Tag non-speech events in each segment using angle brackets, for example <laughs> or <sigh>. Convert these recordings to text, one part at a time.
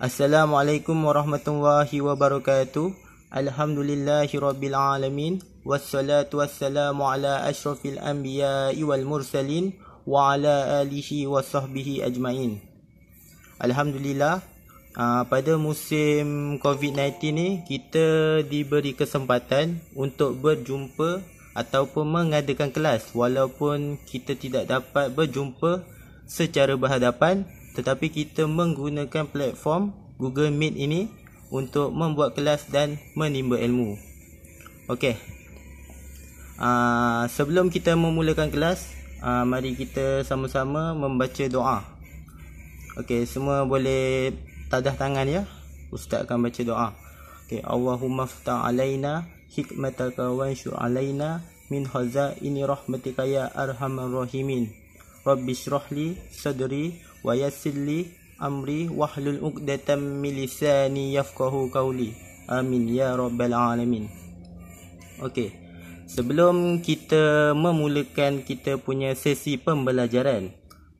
Assalamualaikum warahmatullahi wabarakatuh. Alhamdulillahi rabbil alamin. Wassalatu wassalamu ala ashrafil anbiya'i wal mursalin wa ala alihi wa sahbihi ajmain. Alhamdulillah, ah, pada musim COVID-19 ni, kita diberi kesempatan untuk berjumpa ataupun mengadakan kelas walaupun kita tidak dapat berjumpa secara berhadapan tetapi kita menggunakan platform Google Meet ini untuk membuat kelas dan menimba ilmu. Okey. Uh, ah, sebelum kita memulakan kelas, uh, mari kita sama-sama membaca doa. Okey, semua boleh tadah tangan ya. Ustaz akan baca doa. Okey, Allahumma fta alaina hikmataka wa ansur alaina min hazaini rahmatika ya arhamar rahimin. Rabbi shrahli sadri ويسر لي أمري واحلل عقدة من لساني يفقه قولي آمين يا رب العالمين Okay, sebelum kita memulakan kita punya sesi pembelajaran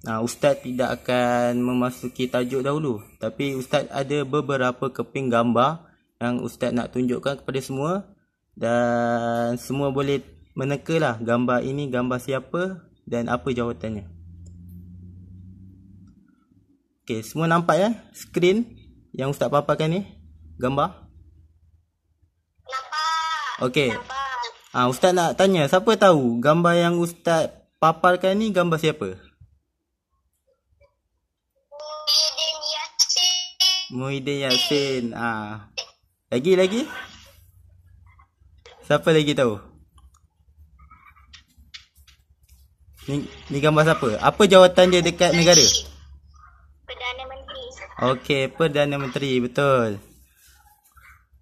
Nah, Ustaz tidak akan memasuki tajuk dahulu Tapi Ustaz ada beberapa keping gambar Yang Ustaz nak tunjukkan kepada semua Dan semua boleh menekalah gambar ini gambar siapa Dan apa jawatannya Okey, semua nampak ya screen yang ustaz paparkan ni? Gambar? Nampak. Okey. Ah, ha, ustaz nak tanya, siapa tahu gambar yang ustaz paparkan ni gambar siapa? Muhyiddin Yassin. Ah. Ha. Lagi lagi? Siapa lagi tahu? Ni, ni gambar siapa? Apa jawatan dia dekat negara? Ni. Okey, Perdana Menteri betul.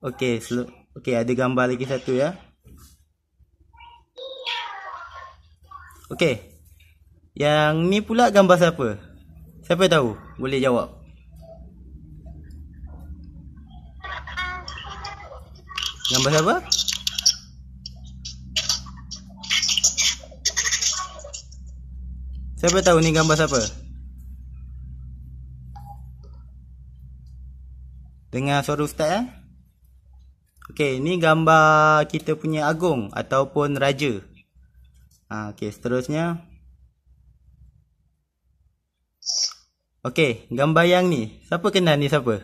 Okey, okey ada gambar lagi satu ya. Okey. Yang ni pula gambar siapa? Siapa tahu? Boleh jawab. Gambar siapa? Siapa tahu ni gambar siapa? dengan suara ustaz eh. Okey, ni gambar kita punya agung ataupun raja. Ha, okey, seterusnya. Okey, gambar yang ni. Siapa kenal ni siapa?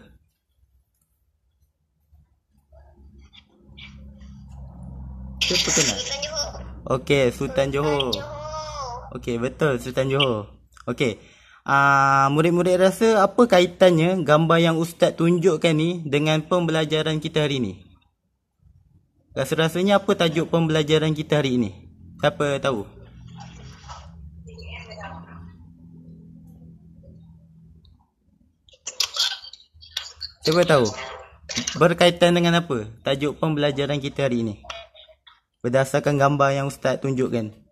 Siapa kenal? Okey, Sultan Johor. Okey, betul Sultan Johor. Okey. Ah, murid-murid rasa apa kaitannya gambar yang ustaz tunjukkan ni dengan pembelajaran kita hari ni? Rasa-rasanya apa tajuk pembelajaran kita hari ini? Siapa tahu? Siapa tahu? Berkaitan dengan apa tajuk pembelajaran kita hari ini? Berdasarkan gambar yang ustaz tunjukkan. Ha?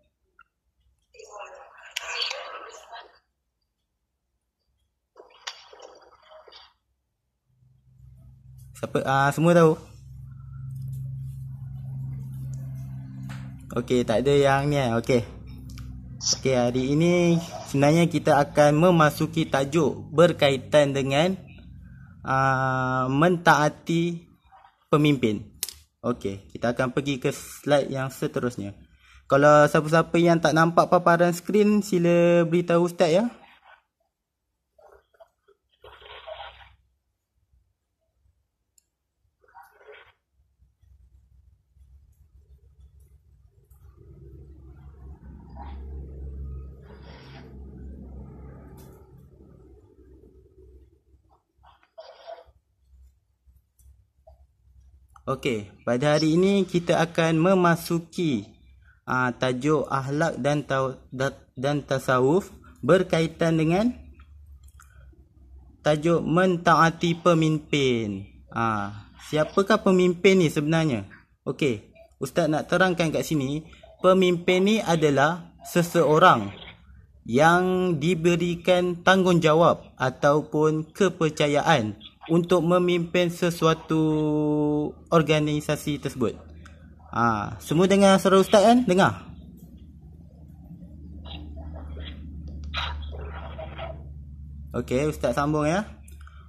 Siapa ah semua tahu. Okey, tak ada yang ni eh. Okey. Okey, hari ini sebenarnya kita akan memasuki tajuk berkaitan dengan uh, mentaati pemimpin. Okey, kita akan pergi ke slide yang seterusnya. Kalau siapa-siapa yang tak nampak paparan skrin, sila beritahu ustaz ya. Okey, pada hari ini kita akan memasuki uh, tajuk ahlak dan ta- dan tasawuf berkaitan dengan tajuk mentaati pemimpin. uh, siapakah pemimpin ni sebenarnya? Okey, ustaz nak terangkan kat sini, pemimpin ni adalah seseorang yang diberikan tanggungjawab ataupun kepercayaan untuk memimpin sesuatu organisasi tersebut. Ha, semua dengar suara ustaz kan? Dengar. Okey, ustaz sambung ya.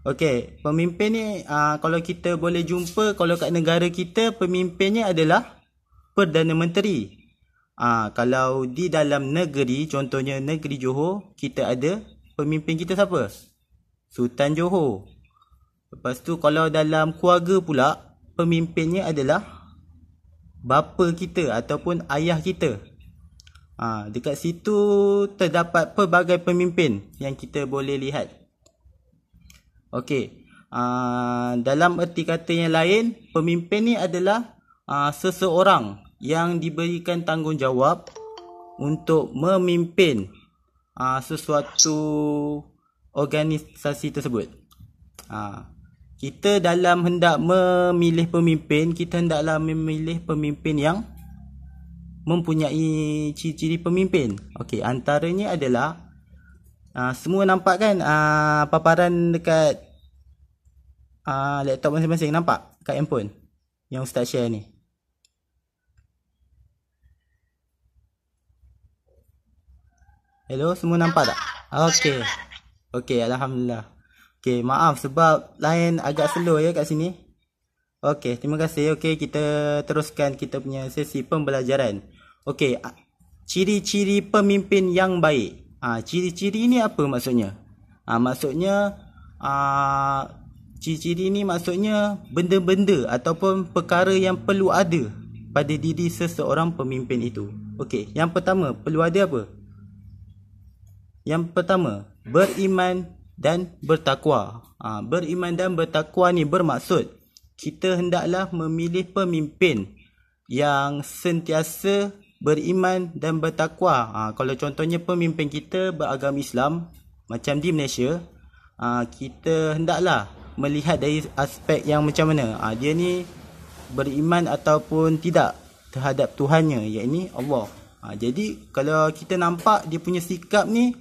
Okey, pemimpin ni ha, kalau kita boleh jumpa kalau kat negara kita pemimpinnya adalah Perdana Menteri. Ha, kalau di dalam negeri contohnya negeri Johor, kita ada pemimpin kita siapa? Sultan Johor. Lepas tu kalau dalam keluarga pula pemimpinnya adalah bapa kita ataupun ayah kita. Ha, dekat situ terdapat pelbagai pemimpin yang kita boleh lihat. Okey. Uh, dalam erti kata yang lain, pemimpin ni adalah uh, seseorang yang diberikan tanggungjawab untuk memimpin uh, sesuatu organisasi tersebut. Uh, kita dalam hendak memilih pemimpin kita hendaklah memilih pemimpin yang mempunyai ciri-ciri pemimpin okey antaranya adalah aa, ah, semua nampak kan aa, ah, paparan dekat aa, ah, laptop masing-masing nampak kat handphone yang ustaz share ni Hello, semua nampak tak? Okey. Okey, alhamdulillah. Okay maaf sebab lain agak slow ya kat sini. Okay terima kasih. Okay kita teruskan kita punya sesi pembelajaran. Okay ciri-ciri pemimpin yang baik. Ah, ha, ciri-ciri ni apa maksudnya? Ah, ha, maksudnya ciri-ciri ni maksudnya benda-benda ataupun perkara yang perlu ada pada diri seseorang pemimpin itu. Okay yang pertama, perlu ada apa? Yang pertama, beriman dan bertakwa. Ha, beriman dan bertakwa ni bermaksud kita hendaklah memilih pemimpin yang sentiasa beriman dan bertakwa. Ha, kalau contohnya pemimpin kita beragama Islam macam di Malaysia, ha, kita hendaklah melihat dari aspek yang macam mana ha, dia ni beriman ataupun tidak terhadap Tuhannya, yakni Allah. Ha, jadi kalau kita nampak dia punya sikap ni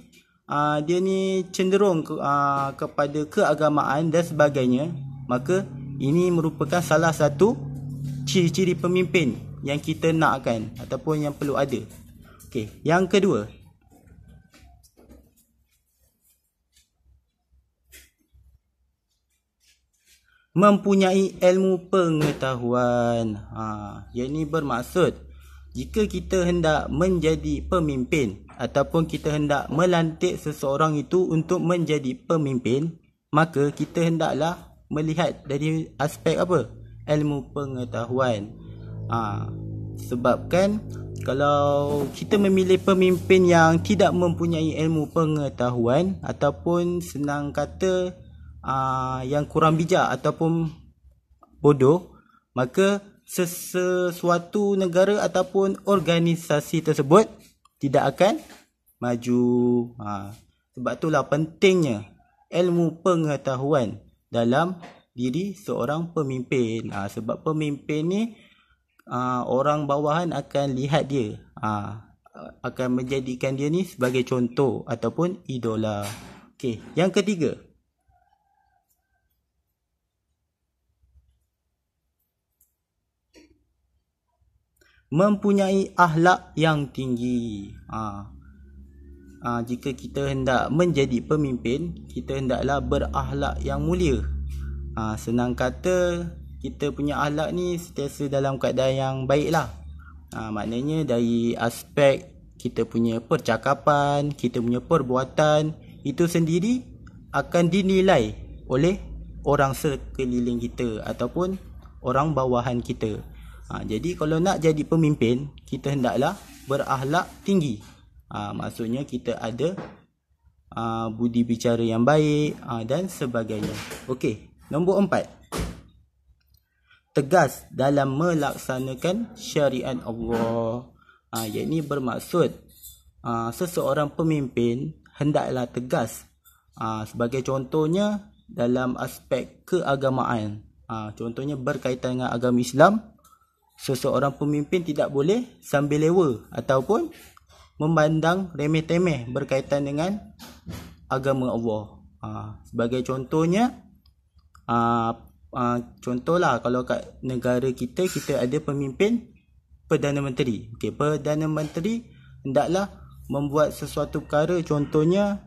uh, dia ni cenderung ke, uh, kepada keagamaan dan sebagainya maka ini merupakan salah satu ciri-ciri pemimpin yang kita nakkan ataupun yang perlu ada. Okey, yang kedua. Mempunyai ilmu pengetahuan. Ha, yang ini bermaksud jika kita hendak menjadi pemimpin, ataupun kita hendak melantik seseorang itu untuk menjadi pemimpin, maka kita hendaklah melihat dari aspek apa? Ilmu pengetahuan. Ha, sebabkan kalau kita memilih pemimpin yang tidak mempunyai ilmu pengetahuan ataupun senang kata aa, ha, yang kurang bijak ataupun bodoh, maka sesuatu negara ataupun organisasi tersebut tidak akan maju. Ha. Sebab itulah pentingnya ilmu pengetahuan dalam diri seorang pemimpin. Ha. Sebab pemimpin ni ha, orang bawahan akan lihat dia. Ha. Akan menjadikan dia ni sebagai contoh ataupun idola. Okay. Yang ketiga. mempunyai ahlak yang tinggi. Ha. Ha, jika kita hendak menjadi pemimpin, kita hendaklah berahlak yang mulia. Ha, senang kata, kita punya ahlak ni setiasa dalam keadaan yang baiklah. Ha, maknanya dari aspek kita punya percakapan, kita punya perbuatan, itu sendiri akan dinilai oleh orang sekeliling kita ataupun orang bawahan kita. Ha, jadi kalau nak jadi pemimpin, kita hendaklah berahlak tinggi. Ha, maksudnya kita ada ha, budi bicara yang baik ha, dan sebagainya. Okey, nombor empat. Tegas dalam melaksanakan syariat Allah. Ha, yang ini bermaksud ha, seseorang pemimpin hendaklah tegas. Ha, sebagai contohnya dalam aspek keagamaan. Ha, contohnya berkaitan dengan agama Islam. Seseorang pemimpin tidak boleh sambil lewa ataupun memandang remeh-temeh berkaitan dengan agama Allah. Ha, sebagai contohnya, ha, ha, contohlah kalau kat negara kita, kita ada pemimpin Perdana Menteri. Okay, Perdana Menteri hendaklah membuat sesuatu perkara contohnya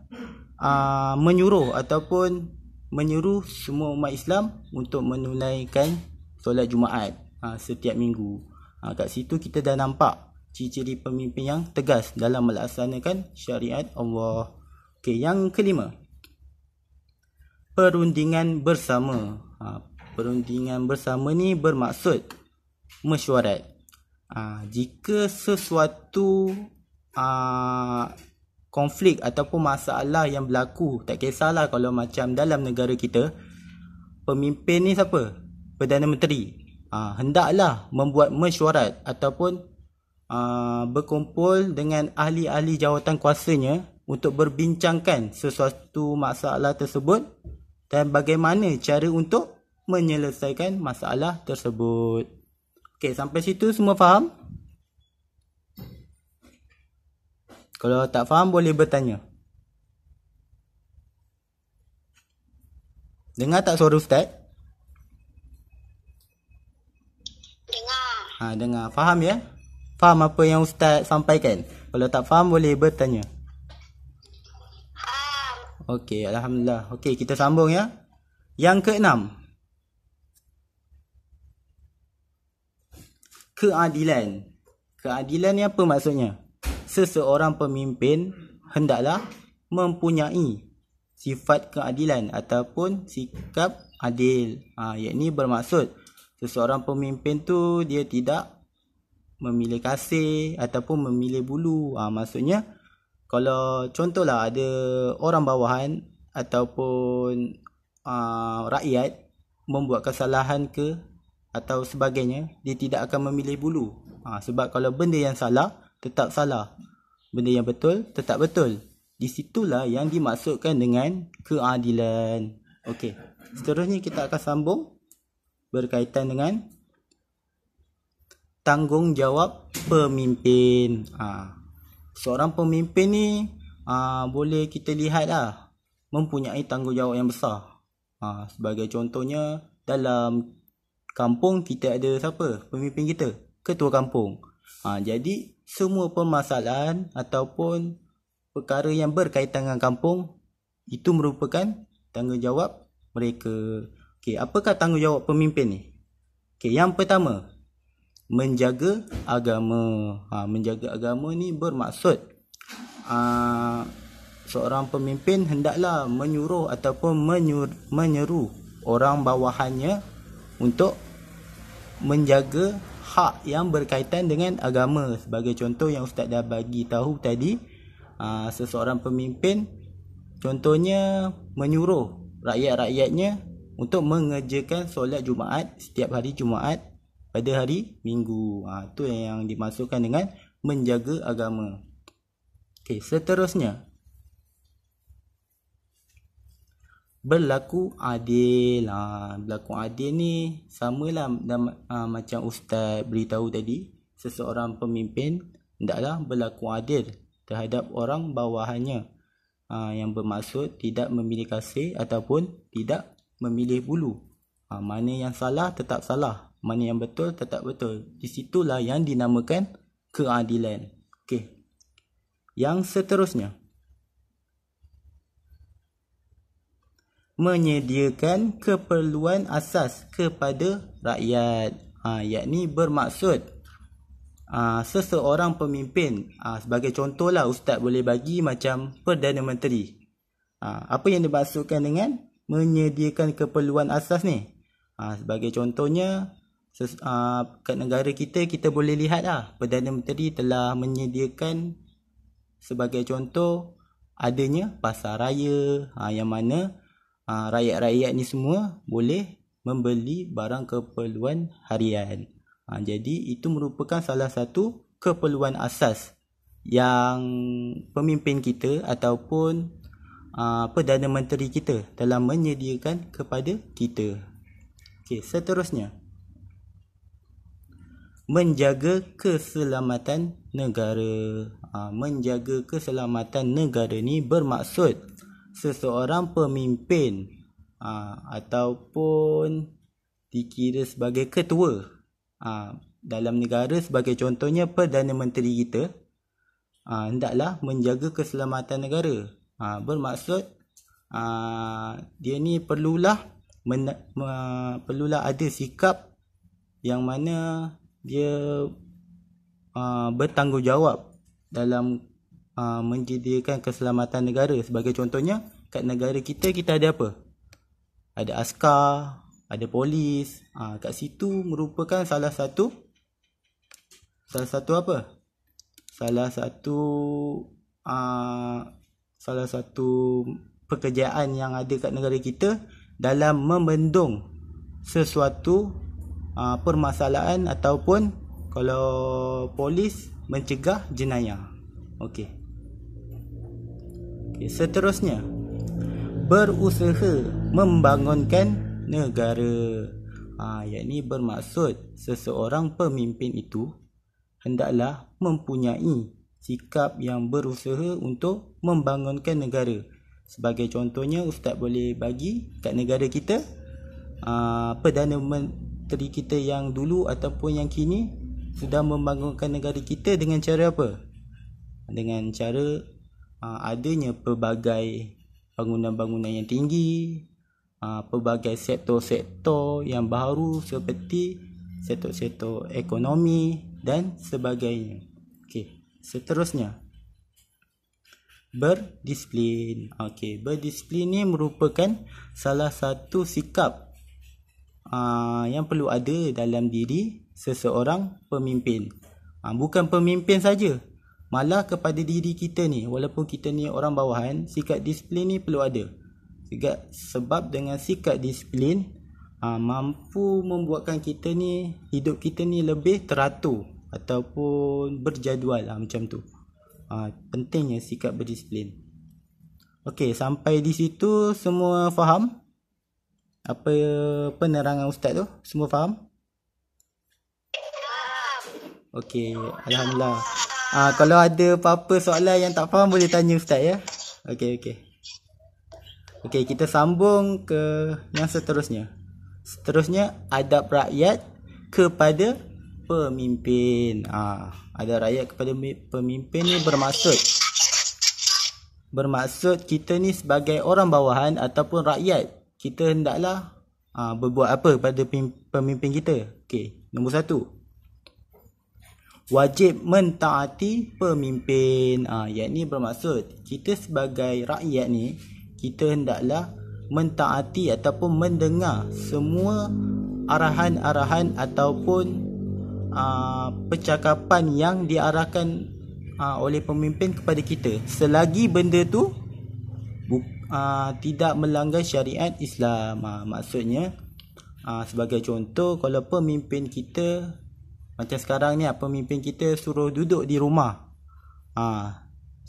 ha, menyuruh ataupun menyuruh semua umat Islam untuk menunaikan solat Jumaat. Ah, setiap minggu. Ha, kat situ kita dah nampak ciri-ciri pemimpin yang tegas dalam melaksanakan syariat Allah. Okey, yang kelima. Perundingan bersama. Ha, perundingan bersama ni bermaksud mesyuarat. Ha, jika sesuatu ha, konflik ataupun masalah yang berlaku, tak kisahlah kalau macam dalam negara kita, pemimpin ni siapa? Perdana Menteri. Ah, hendaklah membuat mesyuarat ataupun uh, berkumpul dengan ahli-ahli jawatan kuasanya untuk berbincangkan sesuatu masalah tersebut dan bagaimana cara untuk menyelesaikan masalah tersebut. Okey, sampai situ semua faham? Kalau tak faham boleh bertanya. Dengar tak suara ustaz? Ha, dengar. Faham ya? Faham apa yang Ustaz sampaikan? Kalau tak faham boleh bertanya. Okey, Alhamdulillah. Okey, kita sambung ya. Yang keenam. Keadilan. Keadilan ni apa maksudnya? Seseorang pemimpin hendaklah mempunyai sifat keadilan ataupun sikap adil. Ha, yang ni bermaksud seseorang pemimpin tu dia tidak memilih kasih ataupun memilih bulu. Ha, maksudnya kalau contohlah ada orang bawahan ataupun uh, rakyat membuat kesalahan ke atau sebagainya, dia tidak akan memilih bulu. Ha, sebab kalau benda yang salah, tetap salah. Benda yang betul, tetap betul. Di situlah yang dimaksudkan dengan keadilan. Okey, seterusnya kita akan sambung berkaitan dengan tanggungjawab pemimpin. Ha. Seorang pemimpin ni ha, boleh kita lihat lah mempunyai tanggungjawab yang besar. Ha, sebagai contohnya dalam kampung kita ada siapa? Pemimpin kita, ketua kampung. Ha, jadi semua permasalahan ataupun perkara yang berkaitan dengan kampung itu merupakan tanggungjawab mereka. Okey, apakah tanggungjawab pemimpin ni? Okey, yang pertama menjaga agama. Ha, menjaga agama ni bermaksud ha, seorang pemimpin hendaklah menyuruh ataupun menyur, menyeru orang bawahannya untuk menjaga hak yang berkaitan dengan agama. Sebagai contoh yang ustaz dah bagi tahu tadi, ha, seseorang pemimpin contohnya menyuruh rakyat-rakyatnya untuk mengerjakan solat Jumaat setiap hari Jumaat pada hari Minggu. Ha, itu yang dimasukkan dengan menjaga agama. Okey, seterusnya. Berlaku adil. Ha, berlaku adil ni samalah dan, ha, macam Ustaz beritahu tadi. Seseorang pemimpin hendaklah berlaku adil terhadap orang bawahannya. Ha, yang bermaksud tidak memiliki kasih ataupun tidak memilih bulu. Ha, mana yang salah tetap salah, mana yang betul tetap betul. Di situlah yang dinamakan keadilan. Okey. Yang seterusnya. Menyediakan keperluan asas kepada rakyat. Ha, yakni bermaksud Uh, seseorang pemimpin uh, sebagai contohlah ustaz boleh bagi macam perdana menteri uh, apa yang dimaksudkan dengan menyediakan keperluan asas ni. Ha, sebagai contohnya, ses, ha, kat negara kita, kita boleh lihat lah. Perdana Menteri telah menyediakan sebagai contoh adanya pasar raya ha, yang mana ha, rakyat-rakyat ni semua boleh membeli barang keperluan harian. Ha, jadi, itu merupakan salah satu keperluan asas yang pemimpin kita ataupun Ah, perdana Menteri kita dalam menyediakan kepada kita. Okay, seterusnya. Menjaga keselamatan negara. Ha, menjaga keselamatan negara ni bermaksud seseorang pemimpin ha, ataupun dikira sebagai ketua ha, dalam negara sebagai contohnya Perdana Menteri kita ha, hendaklah menjaga keselamatan negara ha, bermaksud ha, dia ni perlulah men, me, perlulah ada sikap yang mana dia ha, bertanggungjawab dalam ha, menjadikan keselamatan negara sebagai contohnya kat negara kita kita ada apa ada askar ada polis ha, kat situ merupakan salah satu salah satu apa salah satu uh, salah satu pekerjaan yang ada kat negara kita dalam membendung sesuatu uh, permasalahan ataupun kalau polis mencegah jenayah. Okey. Okey, seterusnya berusaha membangunkan negara. Ah, ha, yakni bermaksud seseorang pemimpin itu hendaklah mempunyai sikap yang berusaha untuk membangunkan negara. Sebagai contohnya, Ustaz boleh bagi kat negara kita aa, Perdana Menteri kita yang dulu ataupun yang kini sudah membangunkan negara kita dengan cara apa? Dengan cara aa, adanya pelbagai bangunan-bangunan yang tinggi, aa, pelbagai sektor-sektor yang baru seperti sektor-sektor ekonomi dan sebagainya. Seterusnya berdisiplin. Okey, berdisiplin ni merupakan salah satu sikap uh, yang perlu ada dalam diri seseorang pemimpin. Uh, bukan pemimpin saja, malah kepada diri kita ni walaupun kita ni orang bawahan, sikap disiplin ni perlu ada. Sebab sebab dengan sikap disiplin uh, mampu membuatkan kita ni hidup kita ni lebih teratur ataupun berjadual lah macam tu. Ha, pentingnya sikap berdisiplin. Okey, sampai di situ semua faham? Apa penerangan ustaz tu? Semua faham? Okey, alhamdulillah. Ha, kalau ada apa-apa soalan yang tak faham boleh tanya ustaz ya. Okey, okey. Okey, kita sambung ke yang seterusnya. Seterusnya adab rakyat kepada pemimpin ha, ada rakyat kepada pemimpin ni bermaksud bermaksud kita ni sebagai orang bawahan ataupun rakyat kita hendaklah ha, berbuat apa kepada pemimpin kita okey nombor satu wajib mentaati pemimpin ha, ah, yang ni bermaksud kita sebagai rakyat ni kita hendaklah mentaati ataupun mendengar semua arahan-arahan ataupun uh, percakapan yang diarahkan uh, oleh pemimpin kepada kita selagi benda tu uh, tidak melanggar syariat Islam uh, maksudnya uh, sebagai contoh kalau pemimpin kita macam sekarang ni uh, pemimpin kita suruh duduk di rumah uh,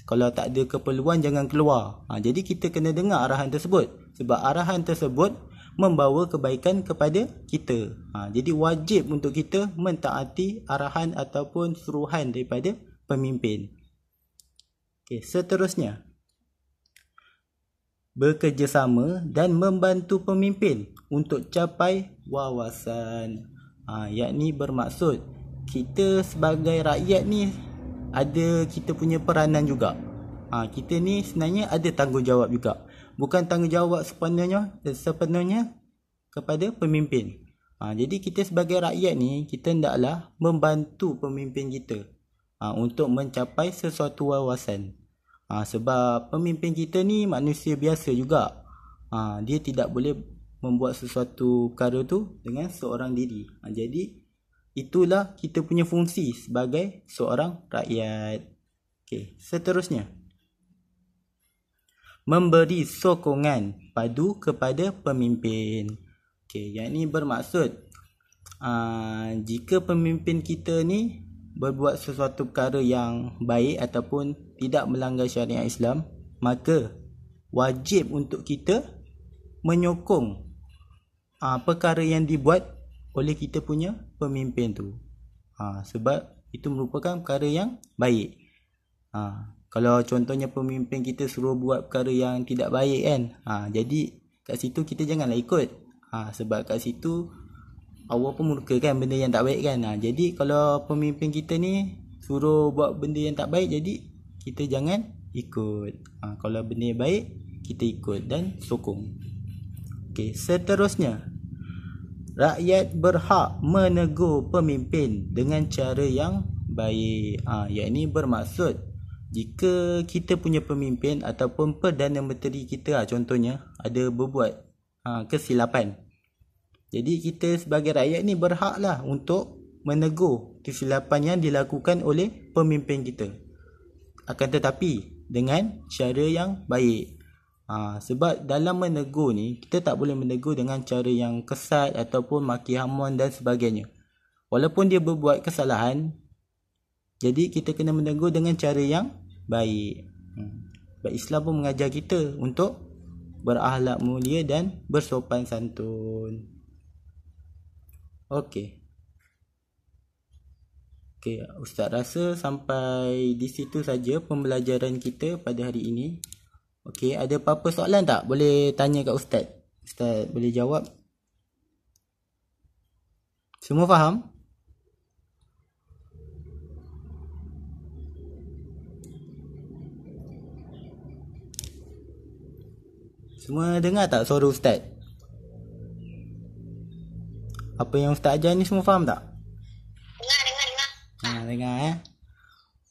kalau tak ada keperluan jangan keluar uh, jadi kita kena dengar arahan tersebut sebab arahan tersebut membawa kebaikan kepada kita. Ha, jadi wajib untuk kita mentaati arahan ataupun suruhan daripada pemimpin. Okey, seterusnya bekerjasama dan membantu pemimpin untuk capai wawasan. Ha, yakni bermaksud kita sebagai rakyat ni ada kita punya peranan juga. Ha, kita ni sebenarnya ada tanggungjawab juga bukan tanggungjawab sepenuhnya sepenuhnya kepada pemimpin. Ha, jadi kita sebagai rakyat ni kita hendaklah membantu pemimpin kita ha, untuk mencapai sesuatu wawasan. Ha, sebab pemimpin kita ni manusia biasa juga. Ha, dia tidak boleh membuat sesuatu perkara tu dengan seorang diri. Ha, jadi itulah kita punya fungsi sebagai seorang rakyat. Okey, seterusnya memberi sokongan padu kepada pemimpin. Okey, yang ini bermaksud aa, ah, jika pemimpin kita ni berbuat sesuatu perkara yang baik ataupun tidak melanggar syariat Islam, maka wajib untuk kita menyokong aa, ah, perkara yang dibuat oleh kita punya pemimpin tu. Aa, ah, sebab itu merupakan perkara yang baik. Aa, kalau contohnya pemimpin kita suruh buat perkara yang tidak baik kan ha, jadi kat situ kita janganlah ikut ha, sebab kat situ Allah pun murka kan benda yang tak baik kan ha, jadi kalau pemimpin kita ni suruh buat benda yang tak baik jadi kita jangan ikut ha, kalau benda yang baik kita ikut dan sokong okay, seterusnya Rakyat berhak menegur pemimpin dengan cara yang baik. Ah, ha, yang ini bermaksud jika kita punya pemimpin ataupun perdana menteri kita ah, contohnya ada berbuat ah, kesilapan jadi kita sebagai rakyat ni berhaklah untuk menegur kesilapan yang dilakukan oleh pemimpin kita akan tetapi dengan cara yang baik Ha, sebab dalam menegur ni kita tak boleh menegur dengan cara yang kesat ataupun maki hamon dan sebagainya. Walaupun dia berbuat kesalahan, jadi kita kena menegur dengan cara yang baik. Hmm. Sebab Islam pun mengajar kita untuk berahlak mulia dan bersopan santun. Okey. Okey, ustaz rasa sampai di situ saja pembelajaran kita pada hari ini. Okey, ada apa-apa soalan tak? Boleh tanya kat ustaz. Ustaz boleh jawab. Semua faham? Semua dengar tak suara ustaz? Apa yang ustaz ajar ni semua faham tak? Dengar, dengar, dengar. Ha, dengar eh.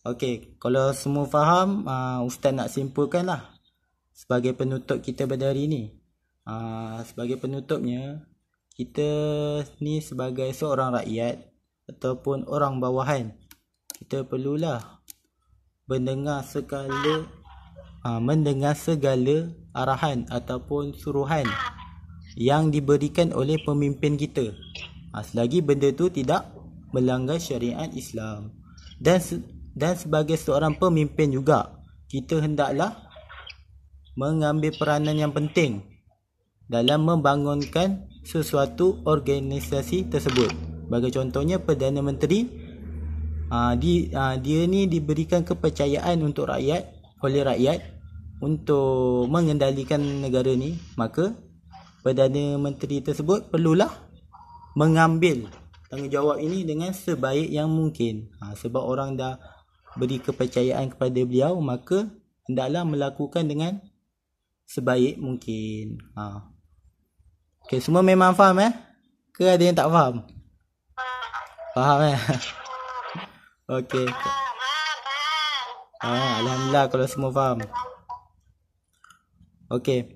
Okey, kalau semua faham, uh, ustaz nak simpulkan lah. Sebagai penutup kita pada hari ni. Uh, sebagai penutupnya, kita ni sebagai seorang rakyat ataupun orang bawahan. Kita perlulah mendengar segala... Ha. Ha, mendengar segala arahan ataupun suruhan yang diberikan oleh pemimpin kita ha, selagi benda tu tidak melanggar syariat Islam dan dan sebagai seorang pemimpin juga kita hendaklah mengambil peranan yang penting dalam membangunkan sesuatu organisasi tersebut bagi contohnya perdana menteri aa, ha, di aa, ha, dia ni diberikan kepercayaan untuk rakyat oleh rakyat untuk mengendalikan negara ni maka perdana menteri tersebut perlulah mengambil tanggungjawab ini dengan sebaik yang mungkin ha, sebab orang dah beri kepercayaan kepada beliau maka hendaklah melakukan dengan sebaik mungkin ha. Okay, semua memang faham eh ke ada yang tak faham faham eh <laughs> Okey. Ah, alhamdulillah kalau semua faham. Okey.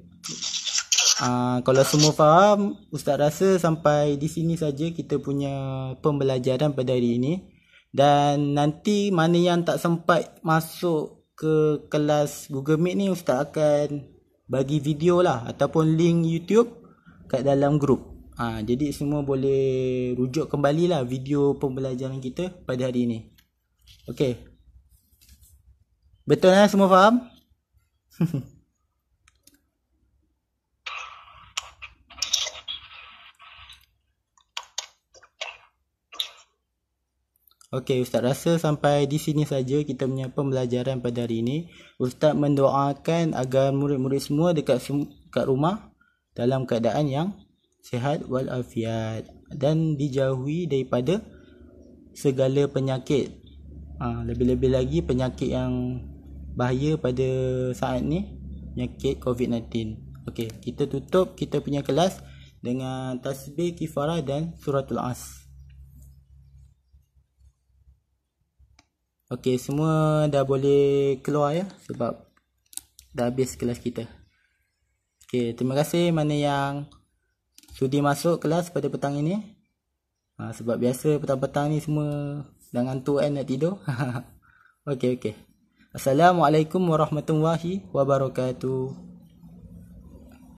Uh, kalau semua faham, Ustaz rasa sampai di sini saja kita punya pembelajaran pada hari ini. Dan nanti mana yang tak sempat masuk ke kelas Google Meet ni, Ustaz akan bagi video lah ataupun link YouTube kat dalam grup. Ha, ah, jadi semua boleh rujuk kembali lah video pembelajaran kita pada hari ini. Okey. Betul lah semua faham? <laughs> Okey ustaz rasa sampai di sini saja kita punya pembelajaran pada hari ini. Ustaz mendoakan agar murid-murid semua dekat dekat rumah dalam keadaan yang sehat wal afiat dan dijauhi daripada segala penyakit. Ha, lebih-lebih lagi penyakit yang bahaya pada saat ni penyakit COVID-19. Okey, kita tutup kita punya kelas dengan tasbih kifarah dan suratul as. Okey, semua dah boleh keluar ya sebab dah habis kelas kita. Okey, terima kasih mana yang sudi masuk kelas pada petang ini. Ha, sebab biasa petang-petang ni semua dah ngantuk kan nak tidur. <laughs> okey, okey. Assalamualaikum warahmatullahi wabarakatuh.